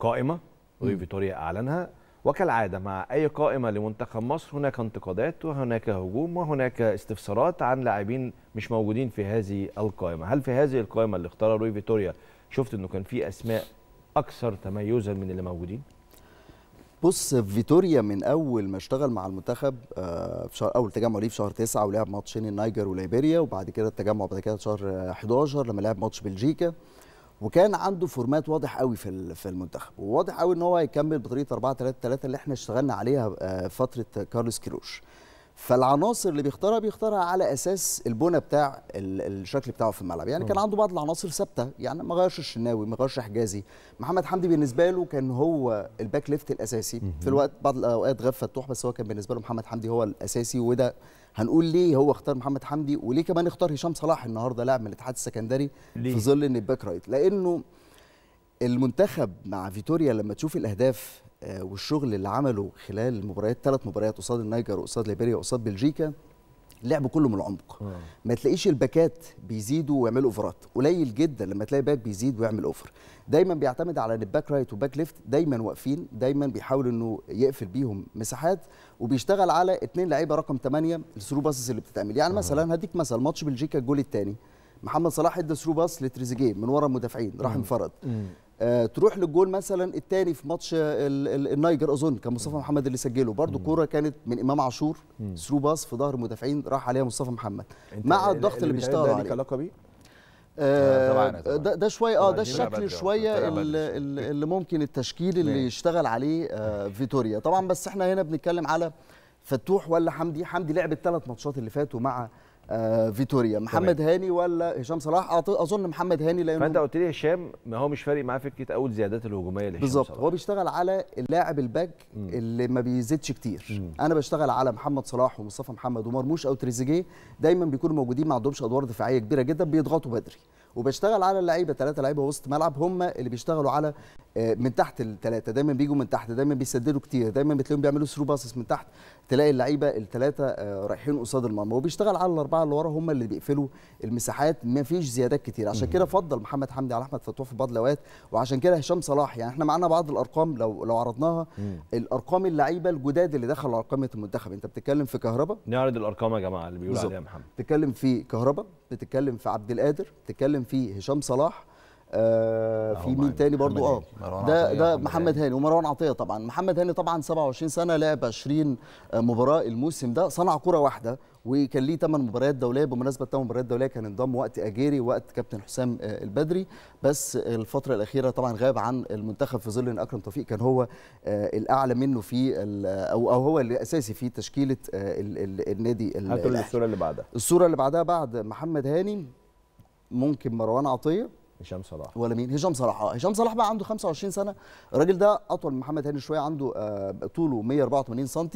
قائمه لوي فيتوريا اعلنها وكالعاده مع اي قائمه لمنتخب مصر هناك انتقادات وهناك هجوم وهناك استفسارات عن لاعبين مش موجودين في هذه القائمه، هل في هذه القائمه اللي اختارها لوي فيتوريا شفت انه كان في اسماء اكثر تميزا من اللي موجودين؟ بص فيتوريا من اول ما اشتغل مع المنتخب آه، في شهر اول تجمع ليه في شهر 9 ولعب ماتشين النايجر وليبيريا وبعد كده التجمع بعد كده شهر 11 لما لعب ماتش بلجيكا وكان عنده فورمات واضح قوي في في المنتخب وواضح قوي ان هو هيكمل بطريقه 4 3 3 اللي احنا اشتغلنا عليها آه، فتره كارلوس كيروش فالعناصر اللي بيختارها بيختارها على اساس البنى بتاع الشكل بتاعه في الملعب يعني كان عنده بعض العناصر ثابته يعني ما غيرش الشناوي ما غيرش حجازي محمد حمدي بالنسبه له كان هو الباك ليفت الاساسي في الوقت بعض الاوقات غاب فتوح بس هو كان بالنسبه له محمد حمدي هو الاساسي وده هنقول ليه هو اختار محمد حمدي وليه كمان اختار هشام صلاح النهارده لاعب من الاتحاد السكندري في ظل ان الباك رايت لانه المنتخب مع فيتوريا لما تشوف الاهداف آه، والشغل اللي عمله خلال مباريات ثلاث مباريات قصاد النيجر وقصاد ليبيريا وقصاد بلجيكا اللعب كله من العمق أوه. ما تلاقيش الباكات بيزيدوا ويعملوا اوفرات قليل جدا لما تلاقي باك بيزيد ويعمل اوفر دايما بيعتمد على ان الباك رايت وباك ليفت دايما واقفين دايما بيحاول انه يقفل بيهم مساحات وبيشتغل على اثنين لعيبه رقم 8 الثرو باسز اللي بتتعمل يعني أوه. مثلا هديك مثلا ماتش بلجيكا الجول الثاني محمد صلاح ادى ثرو باس لتريزيجيه من ورا المدافعين راح انفرد آه، تروح للجول مثلا الثاني في ماتش النايجر اظن كان مصطفى محمد اللي سجله برده كوره كانت من امام عاشور ثرو باس في ظهر المدافعين راح عليها مصطفى محمد مع الضغط اللي بيشتغل عليه علاقه بيه آه, آه، ده, ده شويه اه ده الشكل شويه اللي, اللي ممكن التشكيل اللي يشتغل عليه آه فيتوريا طبعا بس احنا هنا بنتكلم على فتوح ولا حمدي حمدي لعب الثلاث ماتشات اللي فاتوا مع آه، فيتوريا محمد طبعًا. هاني ولا هشام صلاح اظن محمد هاني لانه فانت قلت لي هشام ما هو مش فارق معاه فكره اول زيادات الهجوميه لهشام بالظبط هو بيشتغل على اللاعب الباك اللي ما بيزيدش كتير م. انا بشتغل على محمد صلاح ومصطفى محمد ومرموش او تريزيجيه دايما بيكونوا موجودين ما عندهمش ادوار دفاعيه كبيره جدا بيضغطوا بدري وبشتغل على اللعيبه ثلاثه لعيبه وسط ملعب هم اللي بيشتغلوا على آه، من تحت الثلاثه دايما بيجوا من تحت دايما بيسددوا كتير دايما بتلاقيهم بيعملوا ثرو باسس من تحت تلاقي اللعيبه الثلاثه آه، رايحين قصاد المرمى وبيشتغل على الاربعه اللي ورا هم اللي بيقفلوا المساحات ما فيش زيادات كتير عشان كده فضل محمد حمدي على احمد فتوح في بعض الاوقات وعشان كده هشام صلاح يعني احنا معانا بعض الارقام لو لو عرضناها الارقام اللعيبه الجداد اللي دخلوا ارقامه المنتخب انت بتتكلم في كهربا نعرض الارقام يا جماعه اللي بيقول عليها محمد بتتكلم في كهربا بتتكلم في عبد القادر بتتكلم في هشام صلاح آه في مين تاني برضو اه ده ده محمد هاني ومروان عطيه طبعا محمد هاني طبعا 27 سنه لعب 20 مباراه الموسم ده صنع كره واحده وكان ليه 8 مباريات دوليه بمناسبه 8 مباريات دوليه كان انضم وقت اجيري وقت كابتن حسام آه، البدري بس الفتره الاخيره طبعا غاب عن المنتخب في ظل ان اكرم توفيق كان هو آه، الاعلى منه في او او هو الاساسي في تشكيله آه، النادي هاتوا الصوره اللي بعدها الصوره اللي بعدها بعد محمد هاني ممكن مروان عطيه هشام صلاح ولا مين هشام صلاح آه، هشام صلاح بقى عنده 25 سنه الراجل ده اطول من محمد هاني شويه عنده آه طوله 184 سم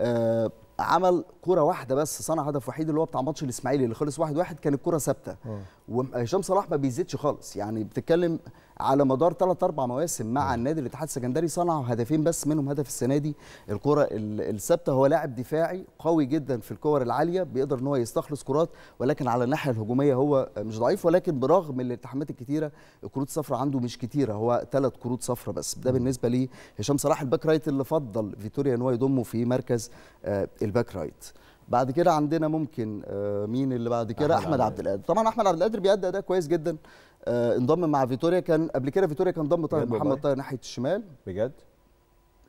آه عمل كرة واحده بس صنع هدف وحيد اللي هو بتاع ماتش الاسماعيلي اللي خلص 1-1 كانت كرة ثابته آه. وهشام صلاح ما بيزيدش خالص يعني بتتكلم على مدار ثلاث اربع مواسم مع النادي الاتحاد السكندري صنع هدفين بس منهم هدف السنه دي الكره الثابته هو لاعب دفاعي قوي جدا في الكور العاليه بيقدر ان هو يستخلص كرات ولكن على الناحيه الهجوميه هو مش ضعيف ولكن برغم الالتحامات الكتيره الكروت الصفراء عنده مش كتيره هو ثلاث كروت صفراء بس ده بالنسبه لهشام صلاح الباك رايت اللي فضل فيتوريا ان هو يضمه في مركز آه، الباك رايت بعد كده عندنا ممكن آه، مين اللي بعد كده احمد, أحمد عبد القادر طبعا احمد عبد القادر بيأدي اداء كويس جدا آه، انضم مع فيتوريا كان قبل كده فيتوريا كان ضم طاهر طيب محمد طاهر ناحيه الشمال بجد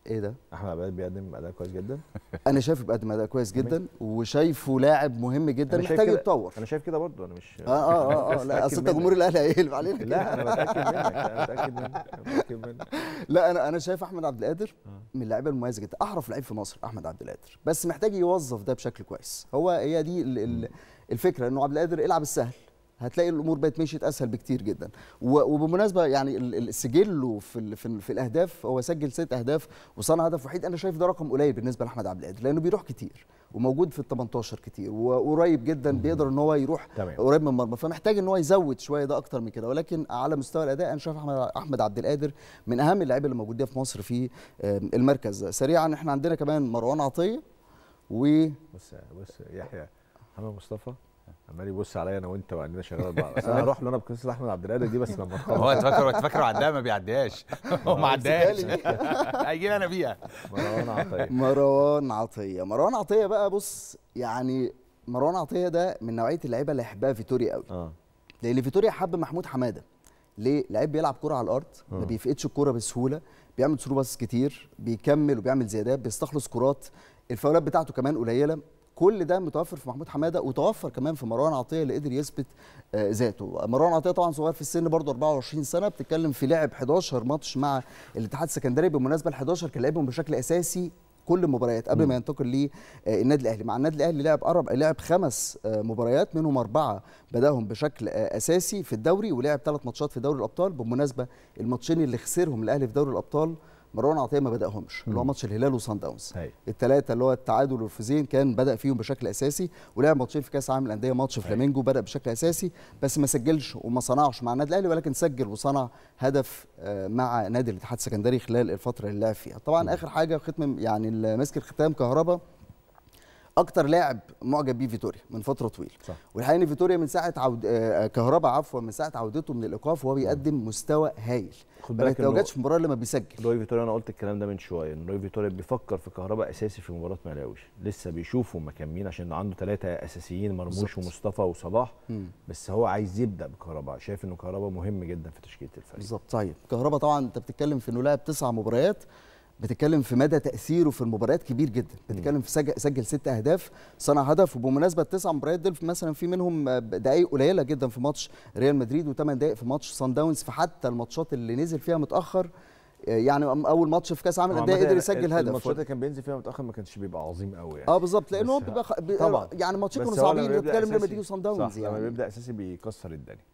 ايه ده احمد عبد بيقدم اداء كويس جدا انا شايفه بيقدم اداء كويس جدا وشايفه لاعب مهم جدا محتاج يتطور انا شايف كده برضه انا مش اه اه اه, آه لا اصل انت جمهور الاهلي هيقلب علينا لا انا بتاكد منك انا بتاكد منك بتاكد منك لا انا انا شايف احمد عبد القادر آه. من اللعيبه المميزه جدا احرف لعيب في مصر احمد عبد القادر بس محتاج يوظف ده بشكل كويس هو هي دي الفكره انه عبد القادر العب السهل هتلاقي الامور بقت مشيت اسهل بكتير جدا وبمناسبه يعني سجله في, في, في الاهداف هو سجل ست اهداف وصنع هدف وحيد انا شايف ده رقم قليل بالنسبه لاحمد عبد القادر لانه بيروح كتير وموجود في ال 18 كتير وقريب جدا بيقدر ان هو يروح تمام. قريب من المرمى فمحتاج ان هو يزود شويه ده اكتر من كده ولكن على مستوى الاداء انا شايف احمد احمد عبد القادر من اهم اللعيبه اللي موجودين في مصر في المركز ده سريعا احنا عندنا كمان مروان عطيه و بص بص يحيى محمد مصطفى عمال يبص عليا انا وانت وعندنا شغال بعض انا اروح له انا بقصه احمد عبد القادر دي بس لما هو انت فاكره انت فاكره عداها ما بيعديهاش هو ما عداهاش هيجي لي انا بيها مروان عطيه مروان عطيه مروان عطيه بقى بص يعني مروان عطيه ده من نوعيه اللعيبه اللي يحبها فيتوريا قوي اه لان فيتوريا حب محمود حماده ليه لعيب بيلعب كوره على الارض ما آه. بيفقدش الكوره بسهوله بيعمل ثرو باس كتير بيكمل وبيعمل زيادات بيستخلص كرات الفاولات بتاعته كمان قليله كل ده متوفر في محمود حماده وتوفر كمان في مروان عطيه اللي قدر يثبت آه، ذاته مروان عطيه طبعا صغير في السن برضه 24 سنه بتتكلم في لعب 11 ماتش مع الاتحاد السكندري بالمناسبه ال 11 كان لعبهم بشكل اساسي كل المباريات قبل ما ينتقل للنادي آه، الاهلي مع النادي الاهلي لعب اربع لعب خمس آه، مباريات منهم اربعه بداهم بشكل اساسي في الدوري ولعب ثلاث ماتشات في دوري الابطال بالمناسبه الماتشين اللي خسرهم الاهلي في دوري الابطال مروان عطيه ما بداهمش اللي هو ماتش الهلال وصن داونز الثلاثه اللي هو التعادل والفوزين كان بدا فيهم بشكل اساسي ولعب ماتشين في كاس عالم الانديه ماتش فلامينجو بدا بشكل اساسي بس ما سجلش وما صنعش مع النادي الاهلي ولكن سجل وصنع هدف آه، مع نادي الاتحاد السكندري خلال الفتره اللي لعب فيها طبعا اخر حاجه ختم يعني ماسك الختام كهربا اكتر لاعب معجب بيه فيتوريا من فتره طويله والحقيقه ان فيتوريا من ساعه عود آه، آه، كهربا عفوا من ساعه عودته من الايقاف وهو بيقدم مستوى هايل خد بالك ما جاتش في اللي لما بيسجل لوي فيتوريا انا قلت الكلام ده من شويه ان لوي فيتوريا بيفكر في كهربا اساسي في مباراه ملاوي لسه بيشوفوا مكملين عشان عنده ثلاثه اساسيين مرموش ومصطفى وصلاح بس هو عايز يبدا بكهربا شايف انه كهربا مهم جدا في تشكيله الفريق بالظبط طيب كهربا طبعا انت بتتكلم في انه لعب تسع مباريات بتتكلم في مدى تاثيره في المباريات كبير جدا بتتكلم في سجل, سجل ست اهداف صنع هدف وبمناسبه تسع مباريات دول مثلا في منهم دقائق قليله جدا في ماتش ريال مدريد وثمان دقائق في ماتش سان داونز فحتى الماتشات اللي نزل فيها متاخر يعني اول ماتش في كاس قد ايه قدر يسجل هدف الماتشات اللي كان بينزل فيها متاخر ما كانش بيبقى عظيم قوي يعني اه بالظبط لان هو بيبقى خ... بي... طبعا يعني ماتشين كانوا صعبين بتتكلم لما تيجي سان داونز يعني لما بيبدا اساسي بيكسر الدنيا